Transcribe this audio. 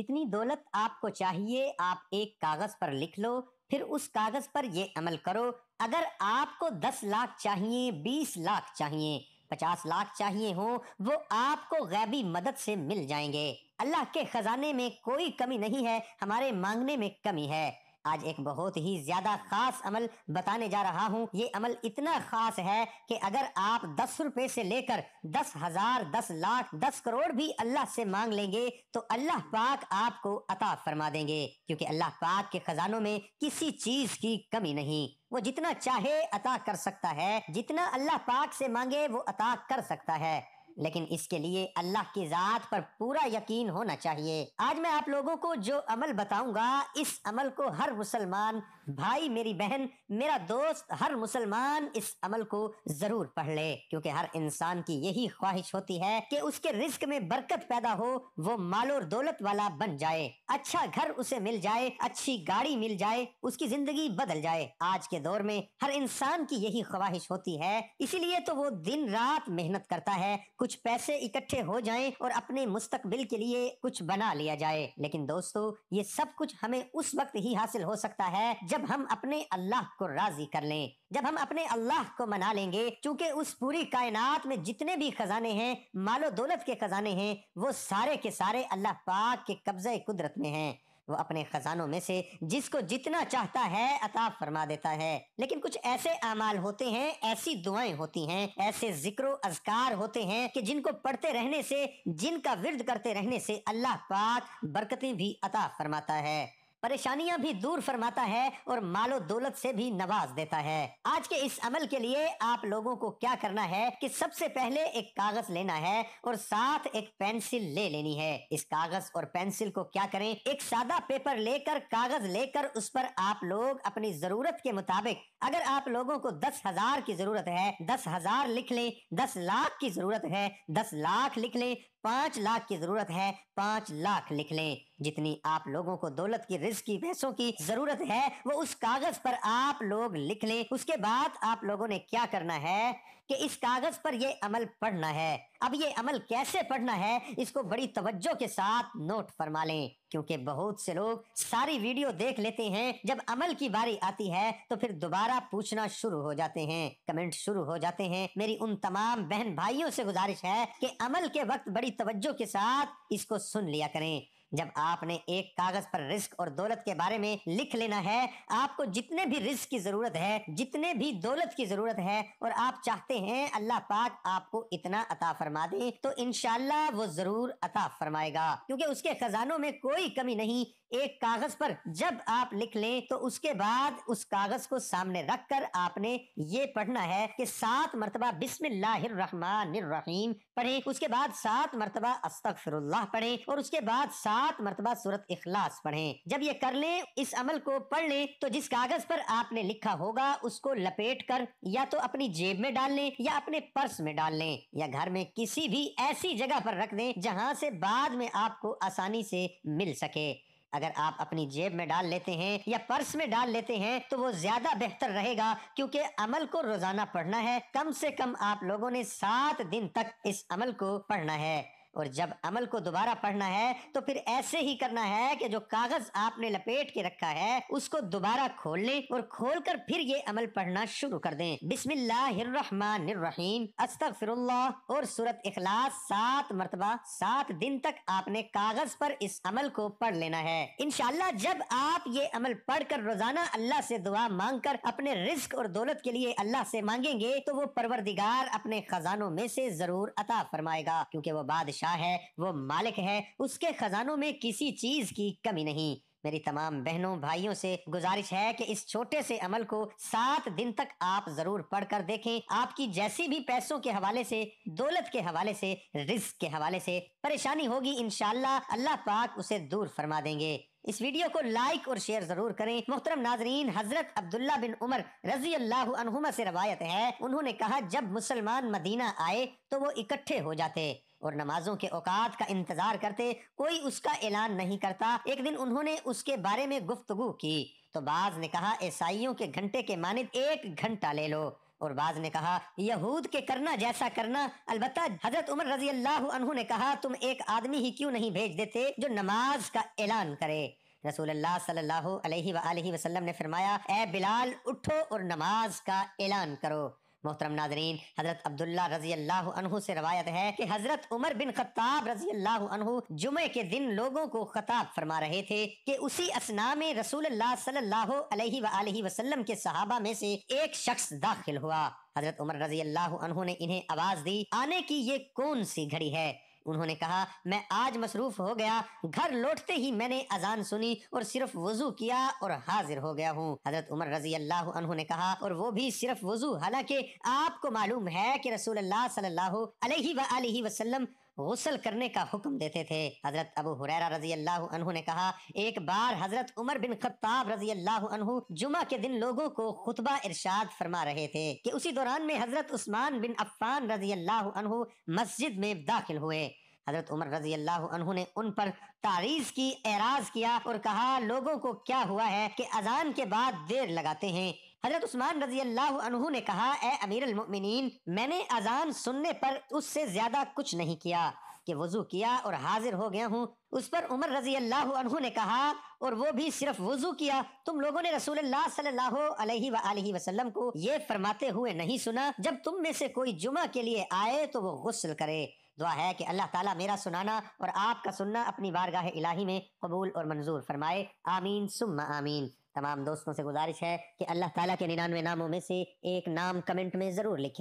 जितनी दौलत आपको चाहिए आप एक कागज पर लिख लो फिर उस कागज पर ये अमल करो अगर आपको दस लाख चाहिए बीस लाख चाहिए पचास लाख चाहिए हो वो आपको गैबी मदद से मिल जाएंगे अल्लाह के खजाने में कोई कमी नहीं है हमारे मांगने में कमी है आज एक बहुत ही ज्यादा खास अमल बताने जा रहा हूँ ये अमल इतना खास है कि अगर आप दस रुपए से लेकर दस हजार दस लाख दस करोड़ भी अल्लाह से मांग लेंगे तो अल्लाह पाक आपको अता फरमा देंगे क्योंकि अल्लाह पाक के खजानों में किसी चीज की कमी नहीं वो जितना चाहे अता कर सकता है जितना अल्लाह पाक से मांगे वो अता कर सकता है लेकिन इसके लिए अल्लाह की ज़ात पर पूरा यकीन होना चाहिए आज मैं आप लोगों को जो अमल बताऊंगा इस अमल को हर मुसलमान भाई मेरी बहन मेरा दोस्त हर मुसलमान इस अमल को जरूर पढ़ ले क्योंकि हर इंसान की यही ख्वाहिश होती है कि उसके रिस्क में बरकत पैदा हो वो माल और दौलत वाला बन जाए अच्छा घर उसे मिल जाए अच्छी गाड़ी मिल जाए उसकी जिंदगी बदल जाए आज के दौर में हर इंसान की यही ख्वाहिश होती है इसीलिए तो वो दिन रात मेहनत करता है कुछ पैसे इकट्ठे हो जाए और अपने मुस्तकबिल के लिए कुछ बना लिया जाए लेकिन दोस्तों ये सब कुछ हमें उस वक्त ही हासिल हो सकता है जब जब हम अपने अल्लाह को राजी कर लें जब हम अपने अल्लाह को मना लेंगे क्योंकि उस पूरी कायनात में जितने भी खजाने हैं मालो दौलत के खजाने हैं वो सारे के सारे अल्लाह पाक के कब्जे कुदरत में हैं वो अपने खजानों में से जिसको जितना चाहता है अता फरमा देता है लेकिन कुछ ऐसे अमाल होते हैं ऐसी दुआएं होती हैं ऐसे जिक्र अजकार होते हैं कि जिनको पढ़ते रहने से जिनका विरद करते रहने से अल्लाह पाक बरकतें भी अता फरमाता है परेशानियां भी दूर फरमाता है और मालो दौलत से भी नवाज देता है आज के इस अमल के लिए आप लोगों को क्या करना है कि सबसे पहले एक कागज लेना है और साथ एक पेंसिल ले लेनी है इस कागज और पेंसिल को क्या करें एक सादा पेपर लेकर कागज लेकर उस पर आप लोग अपनी जरूरत के मुताबिक अगर आप लोगों को दस हजार की जरूरत है दस हजार लिख लें दस लाख की जरूरत है दस लाख लिख लें पांच लाख की जरूरत है पांच लाख लिख लें जितनी आप लोगों को दौलत की रिस्क की पैसों की जरूरत है वो उस कागज पर आप लोग लिख लें उसके बाद आप लोगों ने क्या करना है कि इस कागज पर ये अमल पढ़ना है अब ये अमल कैसे पढ़ना है इसको बड़ी तवज्जो के साथ नोट फरमा लें क्योंकि बहुत से लोग सारी वीडियो देख लेते हैं जब अमल की बारी आती है तो फिर दोबारा पूछना शुरू हो जाते हैं कमेंट शुरू हो जाते हैं मेरी उन तमाम बहन भाइयों से गुजारिश है कि अमल के वक्त बड़ी तवज्जो के साथ इसको सुन लिया करें जब आपने एक कागज पर रिस्क और दौलत के बारे में लिख लेना है आपको जितने भी रिस्क की जरूरत है जितने भी दौलत की जरूरत है और आप चाहते हैं अल्लाह पाक आपको इतना अता फरमा दे तो इनशाला वो जरूर अता फरमाएगा क्योंकि उसके खजानों में कोई कमी नहीं एक कागज पर जब आप लिख लें तो उसके बाद उस कागज को सामने रख कर आपने ये पढ़ना है कि सात मरतबा बिस्मिल्लाहिर्रहमानिर्रहीम पढ़े उसके बाद सात मरतबा अस्तगफिरुल्लाह पढ़े और उसके बाद सात मरतबा सूरत इखलास पढ़े जब ये कर लें इस अमल को पढ़ लें तो जिस कागज पर आपने लिखा होगा उसको लपेट कर या तो अपनी जेब में डाल लें या अपने पर्स में डाल लें या घर में किसी भी ऐसी जगह पर रख दें जहां से बाद में आपको आसानी से मिल सके अगर आप अपनी जेब में डाल लेते हैं या पर्स में डाल लेते हैं तो वो ज्यादा बेहतर रहेगा क्योंकि अमल को रोजाना पढ़ना है कम से कम आप लोगों ने सात दिन तक इस अमल को पढ़ना है और जब अमल को दोबारा पढ़ना है तो फिर ऐसे ही करना है कि जो कागज आपने लपेट के रखा है उसको दोबारा खोल लें और खोल कर फिर ये अमल पढ़ना शुरू कर दें बिस्मिल्लाहिर्रहमानिर्रहीम अस्तगफिरुल्लाह और सूरत इखलास सात मरतबा सात दिन तक आपने कागज पर इस अमल को पढ़ लेना है इनशाला जब आप ये अमल पढ़ कर रोजाना अल्लाह से दुआ मांग कर अपने रिस्क और दौलत के लिए अल्लाह से मांगेंगे तो वो परवरदिगार अपने खजानों में से जरूर अता फरमाएगा क्योंकि वो बादशाह खुदा है वो मालिक है उसके खजानों में किसी चीज की कमी नहीं मेरी तमाम बहनों भाइयों से गुजारिश है कि इस छोटे से अमल को सात दिन तक आप जरूर पढ़कर देखें आपकी जैसी भी पैसों के हवाले से दौलत के हवाले से रिस्क के हवाले से परेशानी होगी इनशाला अल्लाह पाक उसे दूर फरमा देंगे इस वीडियो को लाइक और शेयर जरूर करें मोहतरम नाजरीन हजरत अब्दुल्ला बिन उमर रजी अल्लाह से रवायत है उन्होंने कहा जब मुसलमान मदीना आए तो वो इकट्ठे हो जाते और नमाजों के औकात का इंतजार करते कोई उसका ऐलान नहीं करता एक दिन उन्होंने उसके बारे में गुफ्तगु की तो बाज ने कहा ईसाइयों के घंटे के मानिद एक घंटा ले लो और बाज ने कहा यहूद के करना जैसा करना अलबत्ता हजरत उमर रजी अल्लाह ने कहा तुम एक आदमी ही क्यों नहीं भेज देते जो नमाज का ऐलान करे रसूल सल्लल्लाहु अलैहि वसल्लम ने फरमाया ए बिलाल उठो और नमाज का ऐलान करो मोहतरम नाजरीन हजरत अब्दुल्ला रजी अल्लाह से रवायत है कि हजरत उमर बिन खत्ताब रजी अल्लाह जुमे के दिन लोगों को खताब फरमा रहे थे कि उसी असना में रसूल सल्लल्लाहु अलैहि वसल्लम के सहाबा में से एक शख्स दाखिल हुआ हजरत उमर रजी अल्लाह ने इन्हें आवाज दी आने की ये कौन सी घड़ी है उन्होंने कहा मैं आज मसरूफ हो गया घर लौटते ही मैंने अजान सुनी और सिर्फ वजू किया और हाजिर हो गया हूँ हजरत उमर रजी अल्लाह उन्होंने कहा और वो भी सिर्फ वजू हालांकि आपको मालूम है की रसूल सल्लल्लाहु गुसल करने का हुक्म देते थे हजरत अबू हुरैरा रजी अल्लाह अनहु ने कहा एक बार हजरत उमर बिन खत्ताब रजी अल्लाह अनहु जुमा के दिन लोगों को खुतबा इरशाद फरमा रहे थे कि उसी दौरान में हजरत उस्मान बिन अफान रजी अल्लाह अनहु मस्जिद में दाखिल हुए हजरत उमर रजी अल्लाह अनहु ने उन पर तारीज की एराज किया और कहा लोगों को क्या हुआ है कि अजान के बाद देर लगाते हैं हजरत उस्मान रजी अल्लाह ने कहा ए अमीर अलमिन मैंने अजान सुनने पर उससे ज्यादा कुछ नहीं किया कि वजू किया और हाजिर हो गया हूँ उस पर उमर रजी अल्लाह ने कहा और वो भी सिर्फ वजू किया तुम लोगों ने रसूल सल्लल्लाहु अलैहि वसल्लम को ये फरमाते हुए नहीं सुना जब तुम में से कोई जुमा के लिए आए तो वो गुस्ल करे दुआ है कि अल्लाह ताला मेरा सुनाना और आपका सुनना अपनी बारगाह इलाही में कबूल और मंजूर फरमाए आमीन सुम्मा आमीन तमाम दोस्तों से गुजारिश है कि अल्लाह ताला के निन्यानवे नामों में से एक नाम कमेंट में ज़रूर लिखें